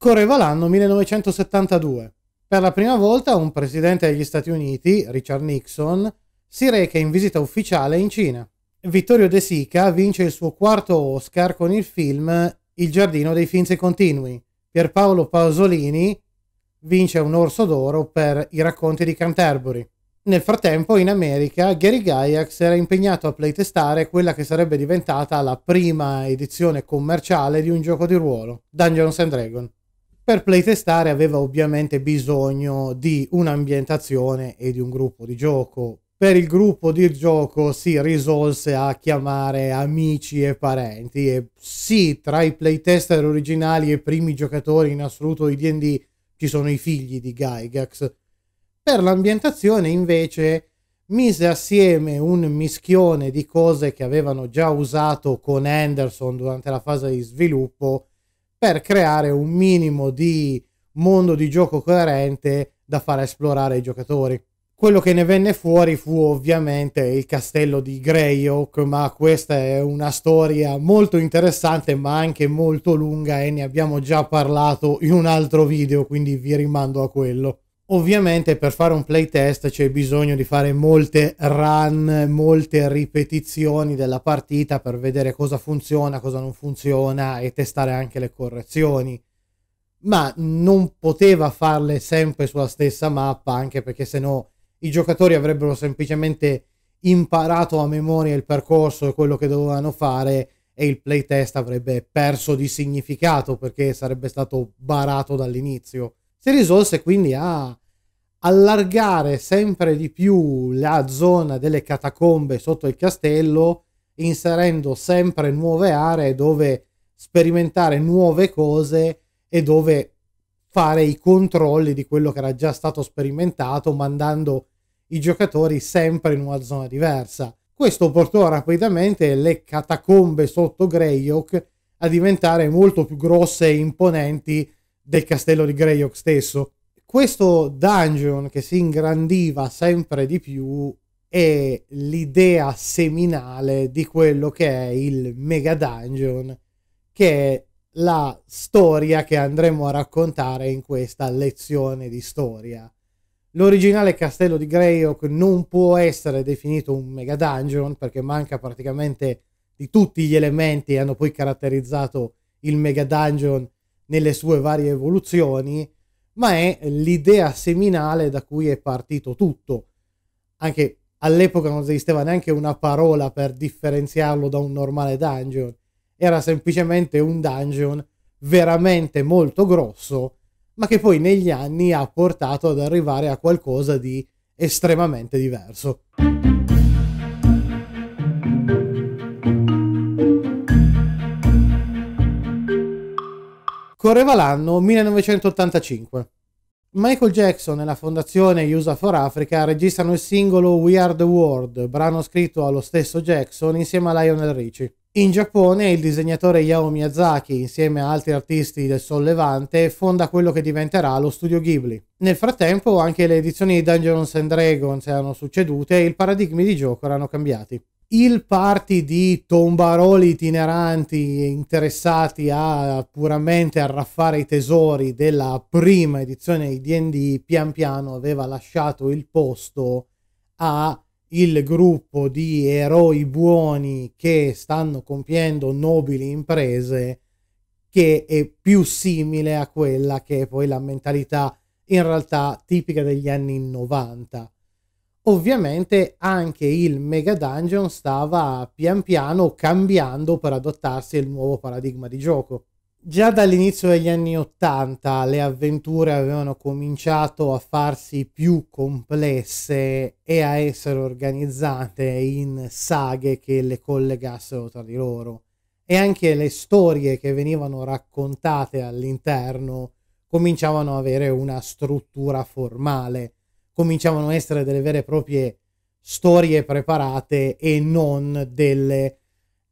Correva l'anno 1972. Per la prima volta un presidente degli Stati Uniti, Richard Nixon, si reca in visita ufficiale in Cina. Vittorio De Sica vince il suo quarto Oscar con il film Il giardino dei finzi continui. Pierpaolo Pasolini vince un orso d'oro per I racconti di Canterbury. Nel frattempo, in America, Gary Gygax era impegnato a playtestare quella che sarebbe diventata la prima edizione commerciale di un gioco di ruolo, Dungeons and Dragons per playtestare aveva ovviamente bisogno di un'ambientazione e di un gruppo di gioco. Per il gruppo di gioco si risolse a chiamare amici e parenti e sì, tra i playtester originali e primi giocatori in assoluto di D&D ci sono i figli di Gygax. Per l'ambientazione invece mise assieme un mischione di cose che avevano già usato con Anderson durante la fase di sviluppo per creare un minimo di mondo di gioco coerente da far esplorare ai giocatori. Quello che ne venne fuori fu ovviamente il castello di Greyhawk, ma questa è una storia molto interessante ma anche molto lunga e ne abbiamo già parlato in un altro video, quindi vi rimando a quello. Ovviamente per fare un playtest c'è bisogno di fare molte run, molte ripetizioni della partita per vedere cosa funziona, cosa non funziona e testare anche le correzioni. Ma non poteva farle sempre sulla stessa mappa, anche perché sennò i giocatori avrebbero semplicemente imparato a memoria il percorso e quello che dovevano fare e il playtest avrebbe perso di significato perché sarebbe stato barato dall'inizio. Si risolse quindi a allargare sempre di più la zona delle catacombe sotto il castello, inserendo sempre nuove aree dove sperimentare nuove cose e dove fare i controlli di quello che era già stato sperimentato, mandando i giocatori sempre in una zona diversa. Questo portò rapidamente le catacombe sotto Greyhawk a diventare molto più grosse e imponenti del castello di Greyhawk stesso. Questo dungeon che si ingrandiva sempre di più è l'idea seminale di quello che è il Mega Dungeon, che è la storia che andremo a raccontare in questa lezione di storia. L'originale castello di Greyhawk non può essere definito un Mega Dungeon perché manca praticamente di tutti gli elementi che hanno poi caratterizzato il Mega Dungeon nelle sue varie evoluzioni, ma è l'idea seminale da cui è partito tutto. Anche all'epoca non esisteva neanche una parola per differenziarlo da un normale dungeon, era semplicemente un dungeon veramente molto grosso, ma che poi negli anni ha portato ad arrivare a qualcosa di estremamente diverso. Scorreva l'anno 1985. Michael Jackson e la fondazione USA for Africa registrano il singolo We Are the World, brano scritto allo stesso Jackson insieme a Lionel Richie. In Giappone il disegnatore Yao Miyazaki, insieme a altri artisti del Sollevante, fonda quello che diventerà lo studio Ghibli. Nel frattempo anche le edizioni di Dungeons and Dragons erano succedute e i paradigmi di gioco erano cambiati il party di tombaroli itineranti interessati a puramente arraffare i tesori della prima edizione di D&D pian piano aveva lasciato il posto a il gruppo di eroi buoni che stanno compiendo nobili imprese che è più simile a quella che è poi la mentalità in realtà tipica degli anni 90 Ovviamente anche il Mega Dungeon stava pian piano cambiando per adattarsi al nuovo paradigma di gioco. Già dall'inizio degli anni Ottanta le avventure avevano cominciato a farsi più complesse e a essere organizzate in saghe che le collegassero tra di loro. E anche le storie che venivano raccontate all'interno cominciavano ad avere una struttura formale cominciavano a essere delle vere e proprie storie preparate e non delle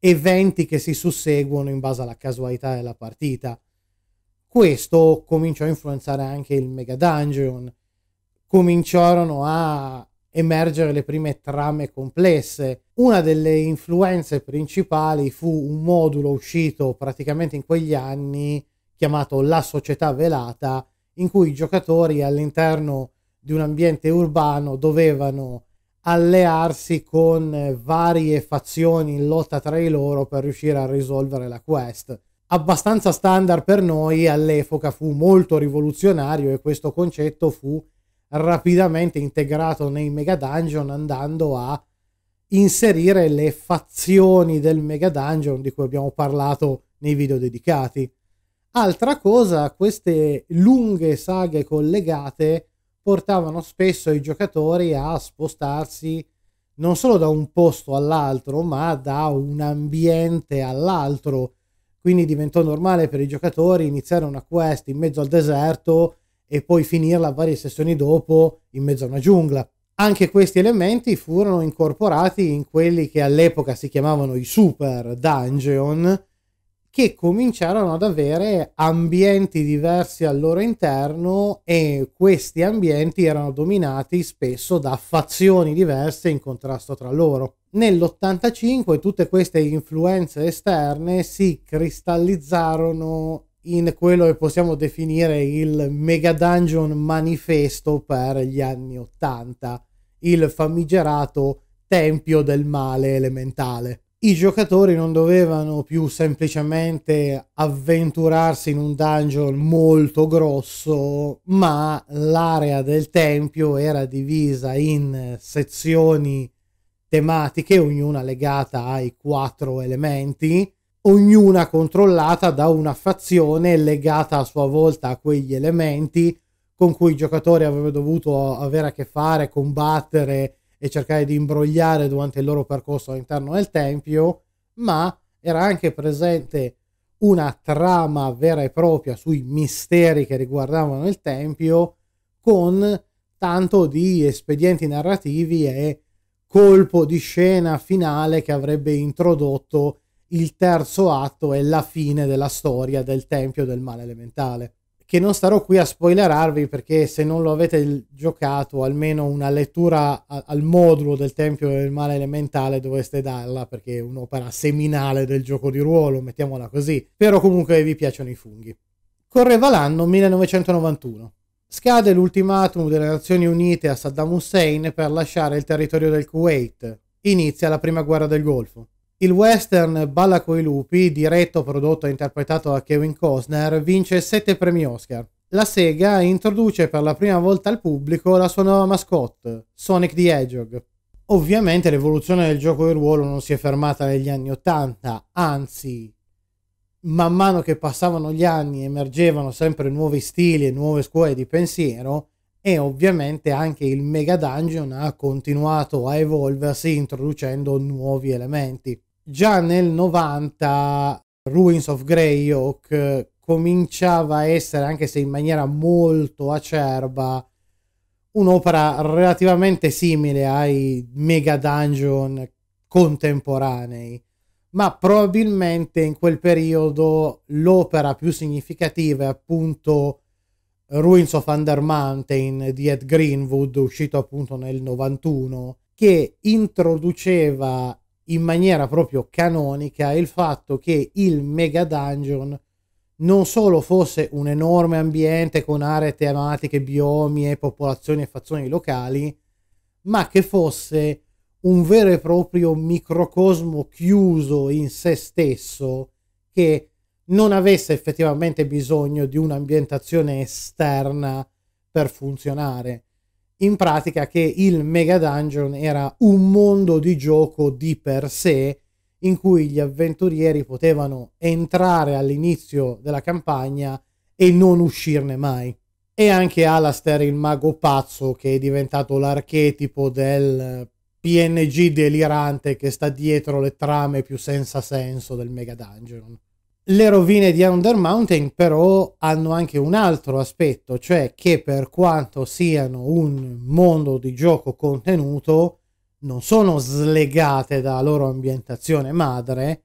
eventi che si susseguono in base alla casualità della partita. Questo cominciò a influenzare anche il Mega Dungeon, cominciarono a emergere le prime trame complesse. Una delle influenze principali fu un modulo uscito praticamente in quegli anni chiamato La Società Velata, in cui i giocatori all'interno di un ambiente urbano dovevano allearsi con eh, varie fazioni in lotta tra di loro per riuscire a risolvere la quest. Abbastanza standard per noi all'epoca fu molto rivoluzionario e questo concetto fu rapidamente integrato nei mega dungeon andando a inserire le fazioni del mega dungeon di cui abbiamo parlato nei video dedicati. Altra cosa, queste lunghe saghe collegate portavano spesso i giocatori a spostarsi non solo da un posto all'altro, ma da un ambiente all'altro. Quindi diventò normale per i giocatori iniziare una quest in mezzo al deserto e poi finirla varie sessioni dopo in mezzo a una giungla. Anche questi elementi furono incorporati in quelli che all'epoca si chiamavano i super dungeon, che cominciarono ad avere ambienti diversi al loro interno e questi ambienti erano dominati spesso da fazioni diverse in contrasto tra loro. Nell'85 tutte queste influenze esterne si cristallizzarono in quello che possiamo definire il Mega Dungeon manifesto per gli anni 80, il famigerato Tempio del Male Elementale i giocatori non dovevano più semplicemente avventurarsi in un dungeon molto grosso, ma l'area del tempio era divisa in sezioni tematiche, ognuna legata ai quattro elementi, ognuna controllata da una fazione legata a sua volta a quegli elementi con cui i giocatori avrebbero dovuto avere a che fare, combattere e cercare di imbrogliare durante il loro percorso all'interno del tempio, ma era anche presente una trama vera e propria sui misteri che riguardavano il tempio con tanto di espedienti narrativi e colpo di scena finale che avrebbe introdotto il terzo atto e la fine della storia del tempio del male elementale che non starò qui a spoilerarvi perché se non lo avete giocato almeno una lettura al modulo del Tempio del Male Elementale dovreste darla perché è un'opera seminale del gioco di ruolo, mettiamola così. Spero comunque vi piacciono i funghi. Correva l'anno 1991. Scade l'ultimatum delle Nazioni Unite a Saddam Hussein per lasciare il territorio del Kuwait. Inizia la prima guerra del Golfo. Il western Balla coi lupi, diretto, prodotto e interpretato da Kevin Costner, vince 7 premi Oscar. La Sega introduce per la prima volta al pubblico la sua nuova mascotte, Sonic the Hedgehog. Ovviamente l'evoluzione del gioco di ruolo non si è fermata negli anni 80, anzi, man mano che passavano gli anni emergevano sempre nuovi stili e nuove scuole di pensiero e ovviamente anche il Mega Dungeon ha continuato a evolversi introducendo nuovi elementi già nel 90 Ruins of Greyhawk cominciava a essere, anche se in maniera molto acerba, un'opera relativamente simile ai mega dungeon contemporanei, ma probabilmente in quel periodo l'opera più significativa è appunto Ruins of Under Mountain di Ed Greenwood, uscito appunto nel 91, che introduceva in maniera proprio canonica il fatto che il Mega Dungeon non solo fosse un enorme ambiente con aree tematiche, biomi e popolazioni e fazioni locali, ma che fosse un vero e proprio microcosmo chiuso in se stesso che non avesse effettivamente bisogno di un'ambientazione esterna per funzionare in pratica che il Mega Dungeon era un mondo di gioco di per sé in cui gli avventurieri potevano entrare all'inizio della campagna e non uscirne mai. E anche Alastair il mago pazzo che è diventato l'archetipo del PNG delirante che sta dietro le trame più senza senso del Mega Dungeon. Le rovine di Under Mountain però hanno anche un altro aspetto, cioè che per quanto siano un mondo di gioco contenuto, non sono slegate dalla loro ambientazione madre,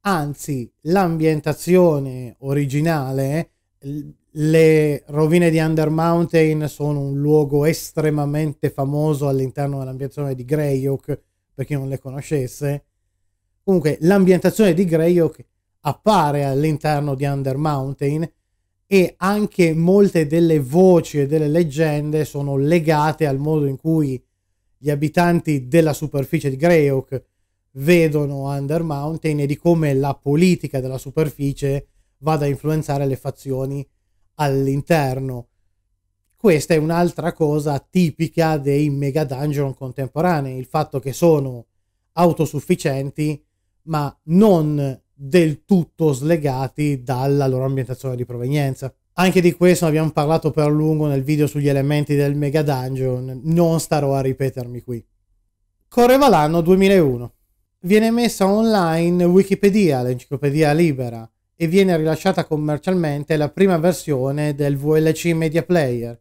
anzi l'ambientazione originale, le rovine di Under Mountain sono un luogo estremamente famoso all'interno dell'ambientazione di Greyhawk, per chi non le conoscesse. Comunque l'ambientazione di Greyhawk appare all'interno di Under Mountain e anche molte delle voci e delle leggende sono legate al modo in cui gli abitanti della superficie di Greyhawk vedono Under Mountain e di come la politica della superficie vada a influenzare le fazioni all'interno. Questa è un'altra cosa tipica dei mega dungeon contemporanei, il fatto che sono autosufficienti ma non del tutto slegati dalla loro ambientazione di provenienza. Anche di questo abbiamo parlato per lungo nel video sugli elementi del Mega Dungeon, non starò a ripetermi qui. Correva l'anno 2001. Viene messa online Wikipedia, l'enciclopedia libera, e viene rilasciata commercialmente la prima versione del VLC Media Player.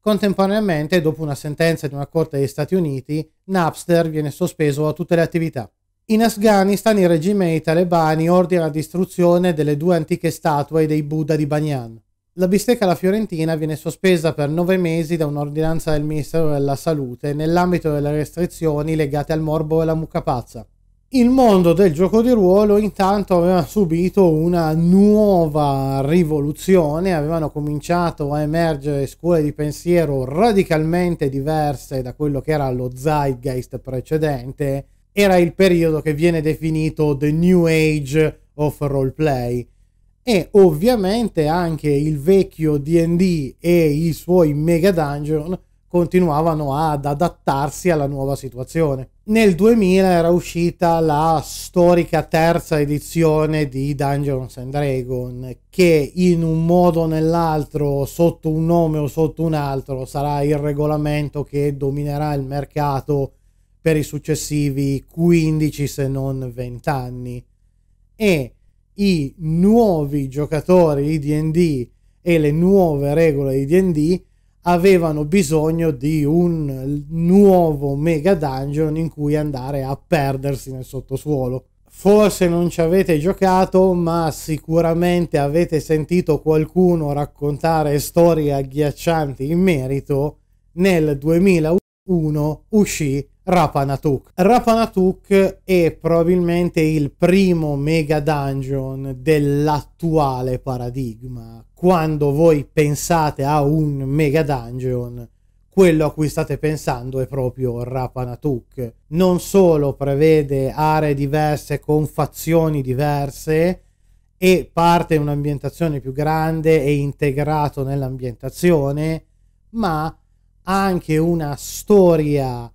Contemporaneamente, dopo una sentenza di una corte degli Stati Uniti, Napster viene sospeso a tutte le attività. In Afghanistan il regime dei talebani ordina la distruzione delle due antiche statue dei Buddha di Banyan. La bistecca alla fiorentina viene sospesa per nove mesi da un'ordinanza del Ministero della Salute nell'ambito delle restrizioni legate al morbo e alla mucca pazza. Il mondo del gioco di ruolo intanto aveva subito una nuova rivoluzione, avevano cominciato a emergere scuole di pensiero radicalmente diverse da quello che era lo zeitgeist precedente era il periodo che viene definito The New Age of Roleplay e ovviamente anche il vecchio DD e i suoi mega dungeon continuavano ad adattarsi alla nuova situazione. Nel 2000 era uscita la storica terza edizione di Dungeons and Dragon che in un modo o nell'altro, sotto un nome o sotto un altro, sarà il regolamento che dominerà il mercato per i successivi 15 se non 20 anni e i nuovi giocatori di DD e le nuove regole di DD avevano bisogno di un nuovo mega dungeon in cui andare a perdersi nel sottosuolo. Forse non ci avete giocato, ma sicuramente avete sentito qualcuno raccontare storie agghiaccianti in merito nel 2001 1 uscì Rapanatuk. Rapanatuk è probabilmente il primo mega dungeon dell'attuale paradigma. Quando voi pensate a un mega dungeon, quello a cui state pensando è proprio Rapanatuk. Non solo prevede aree diverse con fazioni diverse e parte in un'ambientazione più grande e integrato nell'ambientazione, ma anche una storia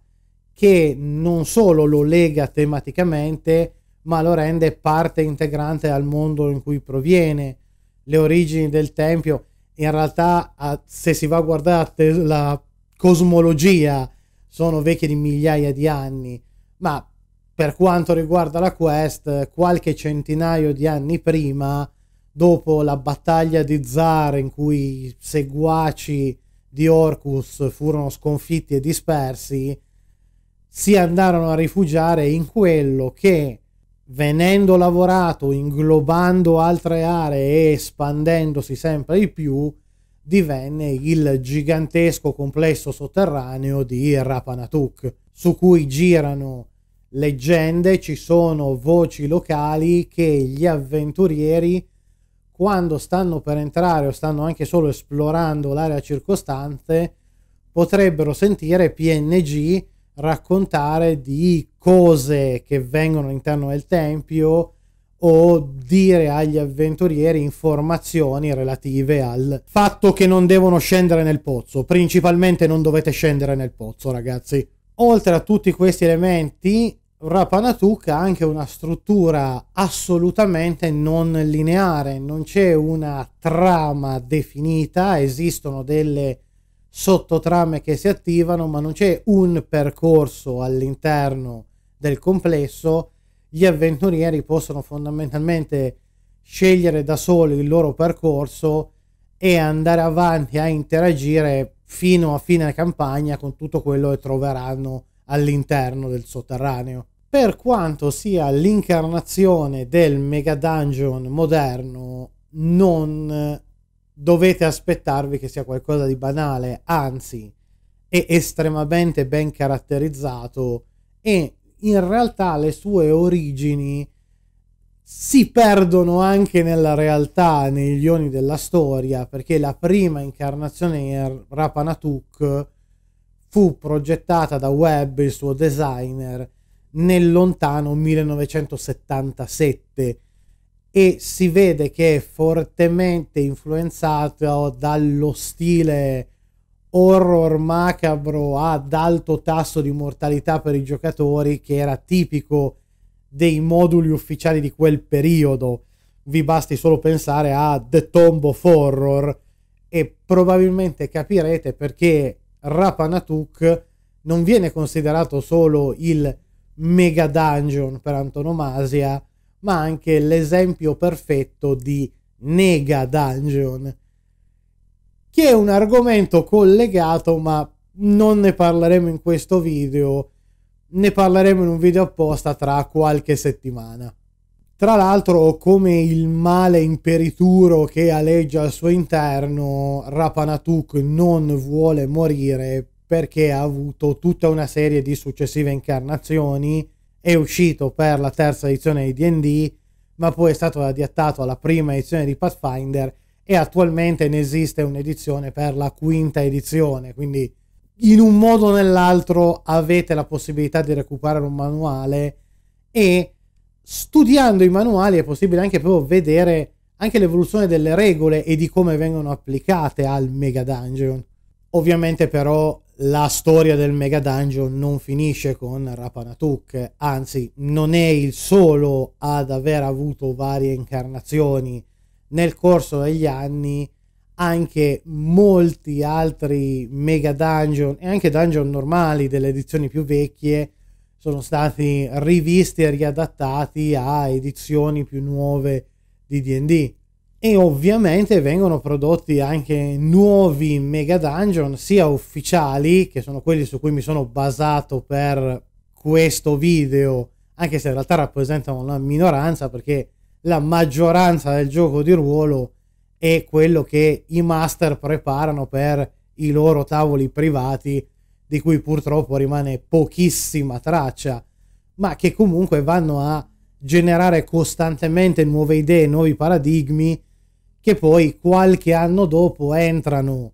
che non solo lo lega tematicamente, ma lo rende parte integrante al mondo in cui proviene, le origini del Tempio. In realtà, se si va a guardare la cosmologia, sono vecchie di migliaia di anni, ma per quanto riguarda la quest, qualche centinaio di anni prima, dopo la battaglia di Zar in cui i seguaci di Orcus furono sconfitti e dispersi, si andarono a rifugiare in quello che, venendo lavorato, inglobando altre aree e espandendosi sempre di più, divenne il gigantesco complesso sotterraneo di Rapanatuk, su cui girano leggende, ci sono voci locali che gli avventurieri quando stanno per entrare o stanno anche solo esplorando l'area circostante, potrebbero sentire PNG raccontare di cose che vengono all'interno del tempio o dire agli avventurieri informazioni relative al fatto che non devono scendere nel pozzo. Principalmente non dovete scendere nel pozzo, ragazzi. Oltre a tutti questi elementi, Rapanatuc ha anche una struttura assolutamente non lineare, non c'è una trama definita, esistono delle sottotrame che si attivano, ma non c'è un percorso all'interno del complesso. Gli avventurieri possono fondamentalmente scegliere da soli il loro percorso e andare avanti a interagire fino a fine campagna con tutto quello che troveranno all'interno del sotterraneo per quanto sia l'incarnazione del Mega Dungeon moderno, non eh, dovete aspettarvi che sia qualcosa di banale, anzi è estremamente ben caratterizzato e in realtà le sue origini si perdono anche nella realtà, nei lioni della storia, perché la prima incarnazione Rapanatuk fu progettata da Webb, il suo designer, nel lontano 1977 e si vede che è fortemente influenzato dallo stile horror macabro ad alto tasso di mortalità per i giocatori che era tipico dei moduli ufficiali di quel periodo. Vi basti solo pensare a The Tomb of Horror e probabilmente capirete perché Rapanatuk non viene considerato solo il mega dungeon per antonomasia, ma anche l'esempio perfetto di nega dungeon, che è un argomento collegato, ma non ne parleremo in questo video, ne parleremo in un video apposta tra qualche settimana. Tra l'altro, come il male imperituro che aleggia al suo interno, Rapanatuk non vuole morire perché ha avuto tutta una serie di successive incarnazioni, è uscito per la terza edizione di DD, ma poi è stato adattato alla prima edizione di Pathfinder e attualmente ne esiste un'edizione per la quinta edizione, quindi in un modo o nell'altro avete la possibilità di recuperare un manuale e studiando i manuali è possibile anche proprio vedere anche l'evoluzione delle regole e di come vengono applicate al Mega Dungeon. Ovviamente però la storia del Mega Dungeon non finisce con Rapanatuk, anzi non è il solo ad aver avuto varie incarnazioni nel corso degli anni, anche molti altri Mega Dungeon e anche dungeon normali delle edizioni più vecchie sono stati rivisti e riadattati a edizioni più nuove di DD e ovviamente vengono prodotti anche nuovi mega dungeon sia ufficiali che sono quelli su cui mi sono basato per questo video anche se in realtà rappresentano una minoranza perché la maggioranza del gioco di ruolo è quello che i master preparano per i loro tavoli privati di cui purtroppo rimane pochissima traccia ma che comunque vanno a generare costantemente nuove idee nuovi paradigmi che poi qualche anno dopo entrano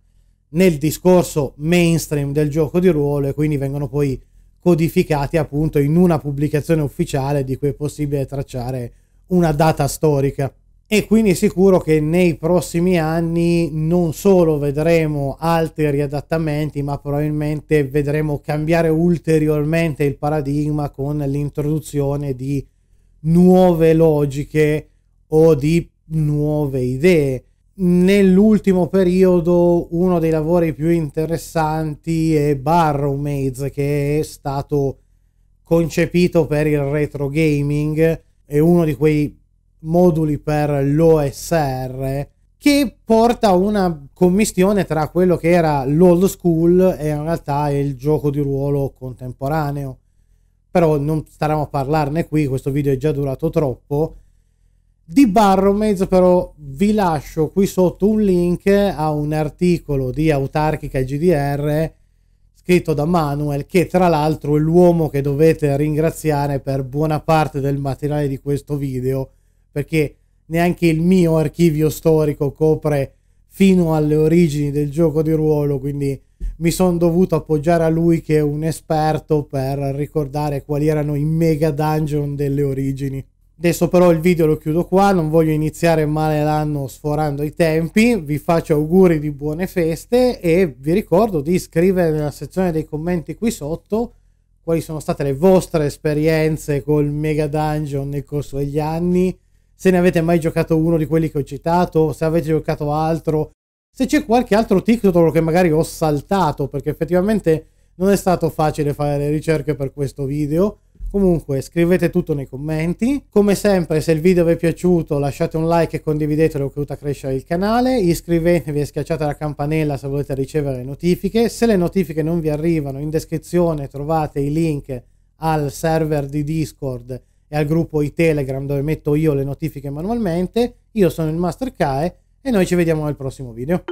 nel discorso mainstream del gioco di ruolo e quindi vengono poi codificati appunto in una pubblicazione ufficiale di cui è possibile tracciare una data storica. E quindi è sicuro che nei prossimi anni non solo vedremo altri riadattamenti, ma probabilmente vedremo cambiare ulteriormente il paradigma con l'introduzione di nuove logiche o di nuove idee. Nell'ultimo periodo uno dei lavori più interessanti è Barrow Maze che è stato concepito per il retro gaming, è uno di quei moduli per l'OSR che porta una commistione tra quello che era l'old school e in realtà il gioco di ruolo contemporaneo. Però non staremo a parlarne qui, questo video è già durato troppo. Di Barromez però vi lascio qui sotto un link a un articolo di Autarchica GDR scritto da Manuel che tra l'altro è l'uomo che dovete ringraziare per buona parte del materiale di questo video perché neanche il mio archivio storico copre fino alle origini del gioco di ruolo, quindi mi sono dovuto appoggiare a lui che è un esperto per ricordare quali erano i mega dungeon delle origini. Adesso però il video lo chiudo qua, non voglio iniziare male l'anno sforando i tempi, vi faccio auguri di buone feste e vi ricordo di scrivere nella sezione dei commenti qui sotto quali sono state le vostre esperienze col Mega Dungeon nel corso degli anni, se ne avete mai giocato uno di quelli che ho citato, se avete giocato altro, se c'è qualche altro titolo che magari ho saltato perché effettivamente non è stato facile fare le ricerche per questo video Comunque scrivete tutto nei commenti, come sempre se il video vi è piaciuto lasciate un like e condividetelo che aiuta a crescere il canale, iscrivetevi e schiacciate la campanella se volete ricevere notifiche, se le notifiche non vi arrivano in descrizione trovate i link al server di Discord e al gruppo i Telegram dove metto io le notifiche manualmente, io sono il Master Kae e noi ci vediamo nel prossimo video.